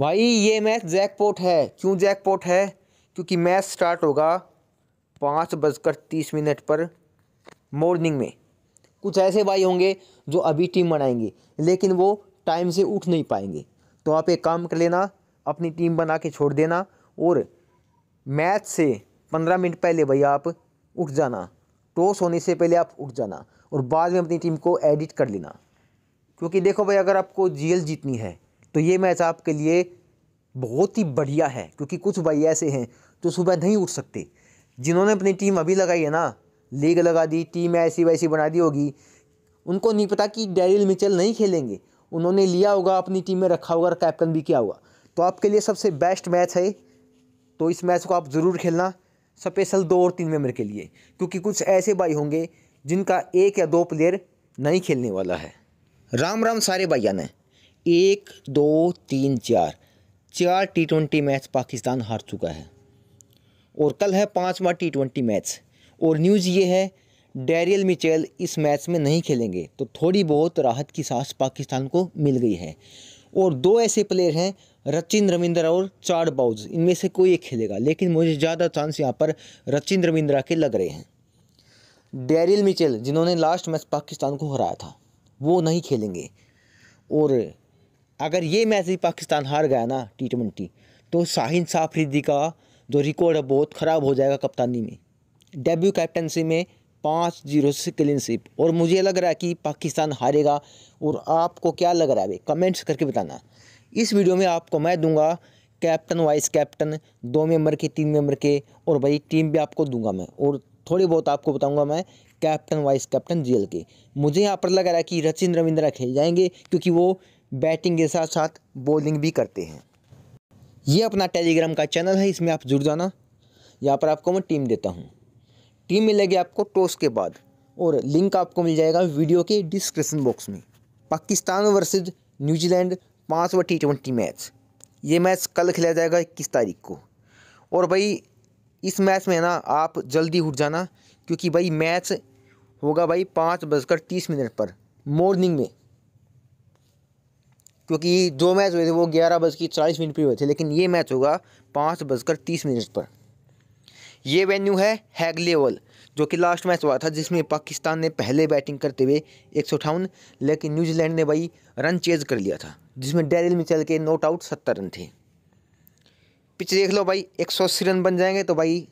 भाई ये match jackpot है क्यों जैकपॉट है क्योंकि मैच स्टार्ट होगा पाँच बजकर तीस मिनट पर मॉर्निंग में कुछ ऐसे भाई होंगे जो अभी टीम बनाएंगे लेकिन वो टाइम से उठ नहीं पाएंगे तो आप एक काम कर लेना अपनी टीम बना के छोड़ देना और मैच से पंद्रह मिनट पहले भाई आप उठ जाना टॉस होने से पहले आप उठ जाना और बाद में अपनी टीम को एडिट कर लेना क्योंकि देखो भाई अगर आपको जीएल जीतनी है तो ये मैच आपके लिए बहुत ही बढ़िया है क्योंकि कुछ भाई ऐसे हैं जो सुबह नहीं उठ सकते जिन्होंने अपनी टीम अभी लगाई है ना लीग लगा दी टीम ऐसी वैसी बना दी होगी उनको नहीं पता कि डेरिल मिचल नहीं खेलेंगे उन्होंने लिया होगा अपनी टीम में रखा होगा और कैप्टन भी किया होगा तो आपके लिए सबसे बेस्ट मैच है तो इस मैच को आप ज़रूर खेलना स्पेशल दो और तीन मेम्बर के लिए क्योंकि कुछ ऐसे भाई होंगे जिनका एक या दो प्लेयर नहीं खेलने वाला है राम राम सारे भाइया ने एक दो तीन चार चार टी ट्वेंटी मैच पाकिस्तान हार चुका है और कल है पाँचवा टी ट्वेंटी मैच और न्यूज़ ये है डैरियल मिचेल इस मैच में नहीं खेलेंगे तो थोड़ी बहुत राहत की सांस पाकिस्तान को मिल गई है और दो ऐसे प्लेयर हैं रचिन रविंद्रा और चार बाउज इनमें से कोई एक खेलेगा लेकिन मुझे ज़्यादा चांस यहाँ पर रचिन रविंद्रा के लग रहे हैं डैरियल मिचेल जिन्होंने लास्ट मैच पाकिस्तान को हराया था वो नहीं खेलेंगे और अगर ये मैच भी पाकिस्तान हार गया ना टी ट्वेंटी तो शाहिन साफरीदी का जो रिकॉर्ड है बहुत ख़राब हो जाएगा कप्तानी में डेब्यू कैप्टनसी में पाँच जीरो से क्लीन स्विप और मुझे लग रहा है कि पाकिस्तान हारेगा और आपको क्या लग रहा है भाई कमेंट्स करके बताना इस वीडियो में आपको मैं दूंगा कैप्टन वाइस कैप्टन दो मेंबर के तीन मेंबर के और भाई टीम भी आपको दूंगा मैं और थोड़ी बहुत आपको बताऊंगा मैं कैप्टन वाइस कैप्टन जेल के मुझे यहाँ पर लग रहा है कि रचिन रविंद्रा खेल जाएंगे क्योंकि वो बैटिंग के साथ साथ बॉलिंग भी करते हैं ये अपना टेलीग्राम का चैनल है इसमें आप जुड़ जाना यहाँ पर आपको मैं टीम देता हूँ टीम मिलेगी आपको टॉस के बाद और लिंक आपको मिल जाएगा वीडियो के डिस्क्रिप्शन बॉक्स में पाकिस्तान वर्सेज न्यूजीलैंड पाँचवा टी ट्वेंटी मैच ये मैच कल खेला जाएगा इक्कीस तारीख को और भाई इस मैच में ना आप जल्दी उठ जाना क्योंकि भाई मैच होगा भाई पाँच बजकर तीस मिनट पर मॉर्निंग में क्योंकि जो मैच हुए थे वो ग्यारह बज के चालीस मिनट पर हुए थे लेकिन ये मैच होगा पाँच बजकर तीस मिनट पर ये वेन्यू है हैगलेवल जो कि लास्ट मैच हुआ था जिसमें पाकिस्तान ने पहले बैटिंग करते हुए एक सौ अठावन लेकिन न्यूजीलैंड ने भाई रन चेज कर लिया था जिसमें डेरिल मिचल के नोट आउट सत्तर रन थे पिच देख लो भाई एक सौ अस्सी रन बन जाएंगे तो भाई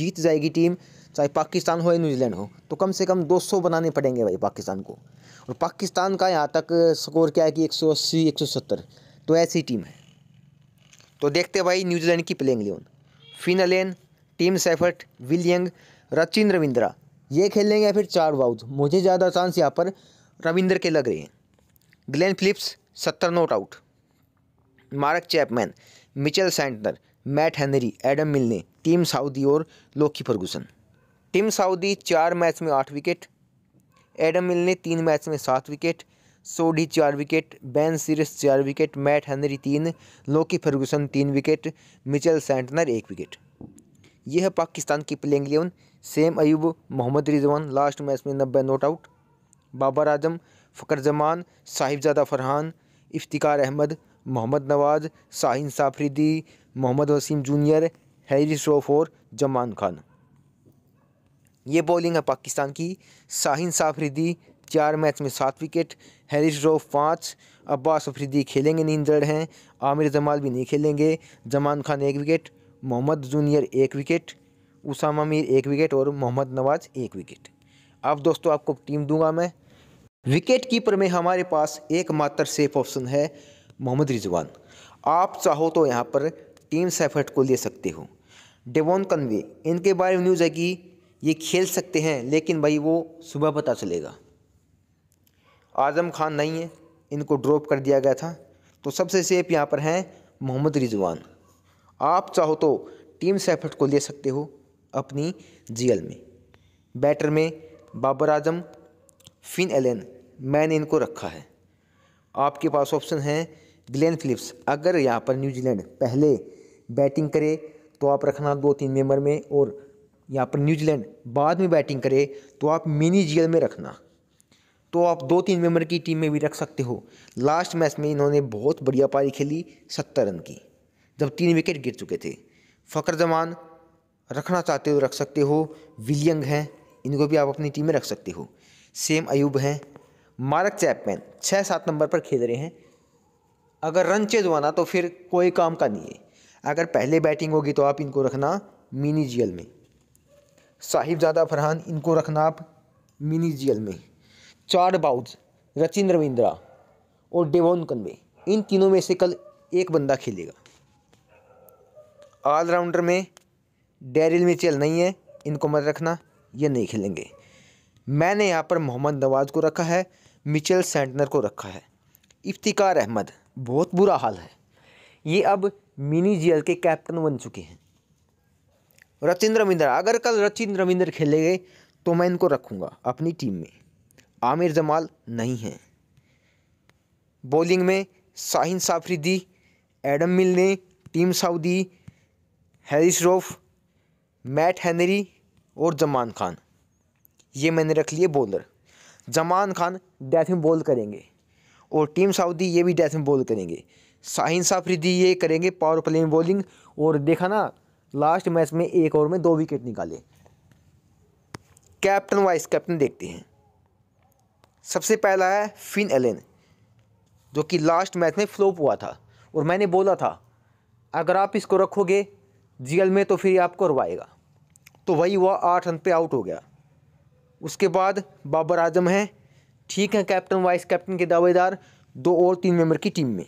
जीत जाएगी टीम चाहे पाकिस्तान हो या न्यूजीलैंड हो तो कम से कम 200 बनाने पड़ेंगे भाई पाकिस्तान को और पाकिस्तान का यहाँ तक स्कोर क्या है कि 180 170 तो ऐसी टीम है तो देखते भाई न्यूजीलैंड की playing eleven Finn Allen Tim Seifert Will Young Rachin Ravindra ये खेलेंगे या फिर चार वाउज मुझे ज़्यादा चांस यहाँ पर रविंद्र के लग रहे हैं ग्लैन फिलिप्स सत्तर not out Mark Chapman Mitchell Santner Matt Henry Adam Milne Tim Southee और लोकी फर्गूसन टिम साउदी चार मैच में आठ विकेट एडम मिल ने तीन मैच में सात विकेट सोडी चार विकेट बैन सीरस चार विकेट मैट हेनरी तीन लोकी फर्गूसन तीन विकेट मिचेल सेंटनर एक विकेट यह है पाकिस्तान की playing eleven Saim Ayub Mohammad Rizwan last match में नब्बे not out Babar Azam Fakhar Zaman Sahibzada Farhan Iftikhar Ahmed Mohammad Nawaz Shaheen Afridi Mohammad Wasim junior Haris शोफोर जमान खान ये बॉलिंग है पाकिस्तान की शाहिन साफरीदी चार मैच में सात विकेट हैरिस रो पाँच अब्बास अफरीदी खेलेंगे नहीं जड़ हैं आमिर जमाल भी नहीं खेलेंगे जमान खान एक विकेट मोहम्मद जूनियर एक विकेट उसामा मीर एक विकेट और मोहम्मद नवाज एक विकेट अब दोस्तों आपको टीम दूंगा मैं विकेट कीपर में हमारे पास एकमात्र सेफ ऑप्शन है मोहम्मद रिजवान आप चाहो तो यहाँ पर टीम सेफर्ट को ले सकते हो डेवॉन कन्वे इनके बारे में न्यूज़ है कि ये खेल सकते हैं लेकिन भाई वो सुबह पता चलेगा आज़म खान नहीं है इनको ड्रॉप कर दिया गया था तो सबसे सेफ यहाँ पर हैं मोहम्मद रिजवान आप चाहो तो टीम सेफर्ट को ले सकते हो अपनी जीएल में बैटर में बाबर आजम फिन एलन मैंने इनको रखा है आपके पास ऑप्शन है ग्लेन फिलिप्स अगर यहाँ पर न्यूजीलैंड पहले बैटिंग करे तो आप रखना दो तीन मेंबर में और यहाँ पर न्यूजीलैंड बाद में बैटिंग करे तो आप मिनी जेल में रखना तो आप दो तीन मेंबर की टीम में भी रख सकते हो लास्ट मैच में इन्होंने बहुत बढ़िया पारी खेली सत्तर रन की जब तीन विकेट गिर चुके थे फ़कर जमान रखना चाहते हो रख सकते हो विलियंग हैं इनको भी आप अपनी टीम में रख सकते हो सेम अयूब हैं मारक चैपमैन छः सात नंबर पर खेल रहे हैं अगर रन चेज हुआ ना तो फिर कोई काम का नहीं है अगर पहले बैटिंग होगी तो आप इनको रखना मिनी जियल में साहिबजादा फरहान इनको रखना आप मिनी जेल में चार बाउज रचिन रविंद्रा और डेवोन कन्वे इन तीनों में से कल एक बंदा खेलेगा ऑलराउंडर में डेरिल मिचेल नहीं है इनको मत रखना ये नहीं खेलेंगे मैंने यहाँ पर मोहम्मद नवाज को रखा है मिचेल सेंटनर को रखा है इफ्तिकार अहमद बहुत बुरा हाल है ये अब मिनी जेल के कैप्टन बन चुके हैं रचिन रविंद्र अगर कल रचिन रविंद्र खेलेंगे तो मैं इनको रखूँगा अपनी टीम में आमिर जमाल नहीं हैं बॉलिंग में Shaheen Afridi Adam Milne Tim Southee Haris Rauf Matt Henry और जमान खान ये मैंने रख लिए बॉलर जमान खान डेथ में बॉल करेंगे और टीम सऊदी ये भी डेथ में बॉल करेंगे शाहिन साफरीदी ये करेंगे पावर प्ले में बॉलिंग और देखा ना लास्ट मैच में एक ओवर में दो विकेट निकाले कैप्टन वाइस कैप्टन देखते हैं सबसे पहला है फिन एलेन जो कि लास्ट मैच में फ्लोप हुआ था और मैंने बोला था अगर आप इसको रखोगे जीएल में तो फिर आप आपको तो वही हुआ आठ रन पे आउट हो गया उसके बाद बाबर आजम हैं ठीक है कैप्टन वाइस कैप्टन के दावेदार दो और तीन मेंबर की टीम में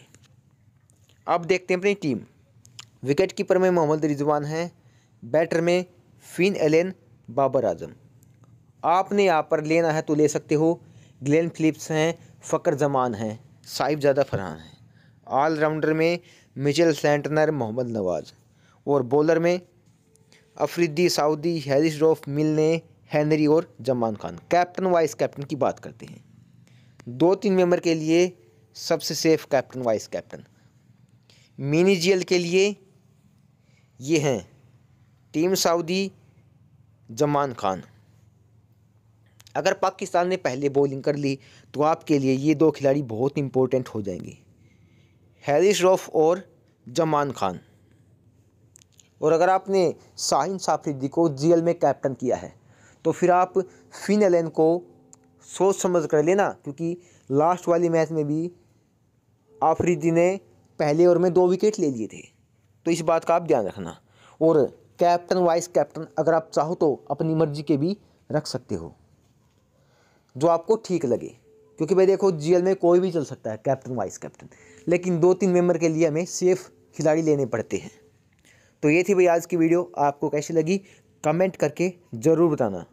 अब देखते हैं अपनी टीम विकेट कीपर में मोहम्मद रिजवान हैं बैटर में फिन एलेन बाबर आजम आपने यहाँ पर लेना है तो ले सकते हो ग्लेन फिलिप्स हैं फ़कर जमान हैं साहिबजादा फरहान हैं ऑलराउंडर में मिचेल सेंटनर मोहम्मद नवाज और बॉलर में Afridi Southee Haris Rauf Milne Henry और Zaman Khan captain vice captain की बात करते हैं दो तीन मेंबर के लिए सबसे सेफ कैप्टन वाइस कैप्टन मिनी जी के लिए ये हैं टीम सऊदी जमान खान अगर पाकिस्तान ने पहले बॉलिंग कर ली तो आपके लिए ये दो खिलाड़ी बहुत इम्पोर्टेंट हो जाएंगे हैरिस रॉफ और जमान खान और अगर आपने साहिन साफरीदी को जीएल में कैप्टन किया है तो फिर आप फिन एलन को सोच समझ कर लेना क्योंकि लास्ट वाले मैच में भी आफरीदी ने पहले ओवर में दो विकेट ले लिए थे तो इस बात का आप ध्यान रखना और कैप्टन वाइस कैप्टन अगर आप चाहो तो अपनी मर्जी के भी रख सकते हो जो आपको ठीक लगे क्योंकि भाई देखो जीएल में कोई भी चल सकता है कैप्टन वाइस कैप्टन लेकिन दो तीन मेंबर के लिए हमें सेफ खिलाड़ी लेने पड़ते हैं तो ये थी भाई आज की वीडियो आपको कैसी लगी कमेंट करके ज़रूर बताना